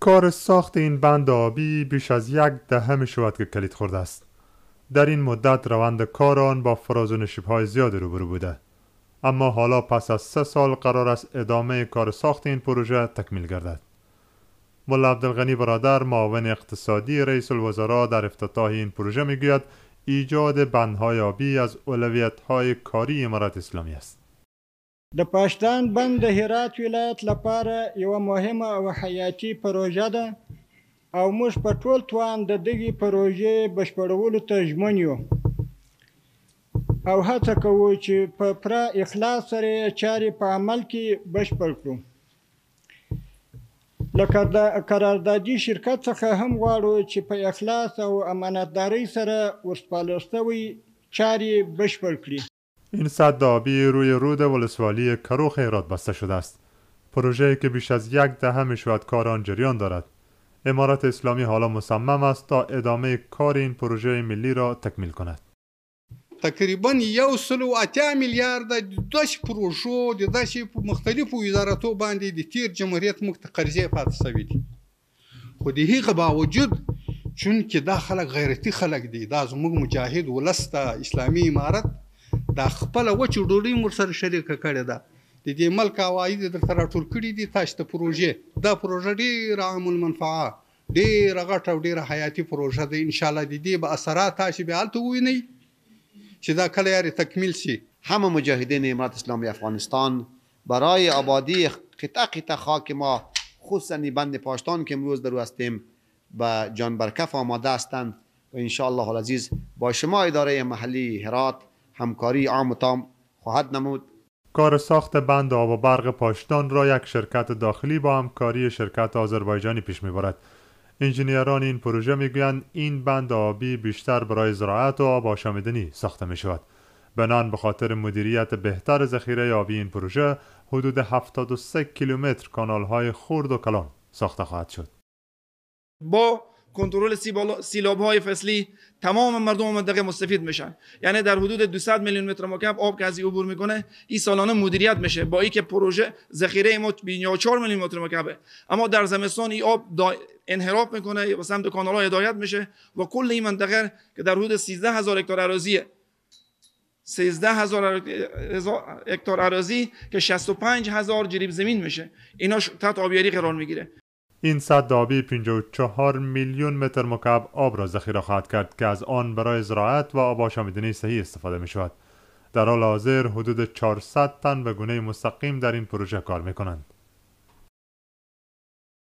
کار ساخت این بند آبی بیش از یک می شود که کلید خورده است در این مدت روند کار آن با فراز و نشیبهای زیادی روبرو بوده اما حالا پس از سه سال قرار است ادامه کار ساخت این پروژه تکمیل گردد ملا عبدالغنی برادر معاون اقتصادی رئیس الوزراء در افتتاح این پروژه میگوید ایجاد بندهای آبی از های کاری امارت اسلامی است د پاشدان بند د هرات ولایت لپاره یوه مهمه او حیاتي پروژه ده او موږ په ټول توان د دغې پروژې بشپړولو ته ژمن یو او هڅه کوو چې په پوره اخلاص سره یې چارې په عمل کې بشپړ کړو لکه د قراردادي شرکت څخه هم غواړو چې په اخلاص او امانتدارۍ سره ورسپارل شوي چارې بشپړ کړي این صد آبی روی رود ولسوالی کرو خیرات بسته شده است پروژه‌ای که بیش از یک دهه میشود کار آن جریان دارد امارت اسلامی حالا مصمم است تا ادامه کار این پروژه ملی را تکمیل کند تقریبا یو سل و اتیا میلیارد د پروژه پروژو د مختلف مختلفو وزارتو باندې د تیر جمهوریت موږ قرضې پاتې خودی دي با وجود چون که دا خلک غیرتی خلق دي دا زموږ مجاهد اسلامی امارت د خپل وچ ډوډۍ مور سره شریک کړي ده د دې ملک عواید در سره ټول کړي دي تاسو ته پروژې دا پروژه ډیر عام المنفعه ډیر غټ او ډیر حیاتي پروژه ده ان شاء الله د دې به اثرات تاسو به الته ویني چې دا کله یاري تکمیل شي همه مجاهدین امارت اسلامی افغانستان برای آبادی قطعه قطعه خاک ما خصوصا بند پاشتان که امروز در هستیم و جان برکف آماده هستند و ان شاء الله العزیز با شما اداره محلی هرات همکاری عام و تام خواهد نمود کار ساخت بند آب و برق پاشتان را یک شرکت داخلی با همکاری شرکت آذربایجانی پیش میبرد انجینیران این پروژه میگویند این بند آبی بیشتر برای زراعت و آب آشامیدنی ساخته می شود بنان به خاطر مدیریت بهتر ذخیره آبی این پروژه حدود 73 کیلومتر کانال های خرد و کلان ساخته خواهد شد با کنترل سیلاب های فصلی تمام مردم منطقه مستفید میشن یعنی در حدود 200 میلیون متر مکعب آب که از عبور میکنه این سالانه مدیریت میشه با اینکه پروژه ذخیره ما 4 میلیون متر مکعبه اما در زمستان این آب انحراف میکنه و سمت کانال ها هدایت میشه و کل این منطقه که در حدود 13 هزار هکتار اراضیه 13 هزار هکتار اراضی که 65 هزار جریب زمین میشه اینا تحت آبیاری قرار میگیره این صد دابی 54 میلیون متر مکعب آب را ذخیره خواهد کرد که از آن برای زراعت و آب آشامیدنی صحی استفاده می شود. در حال حاضر حدود 400 تن به گونه مستقیم در این پروژه کار می کنند.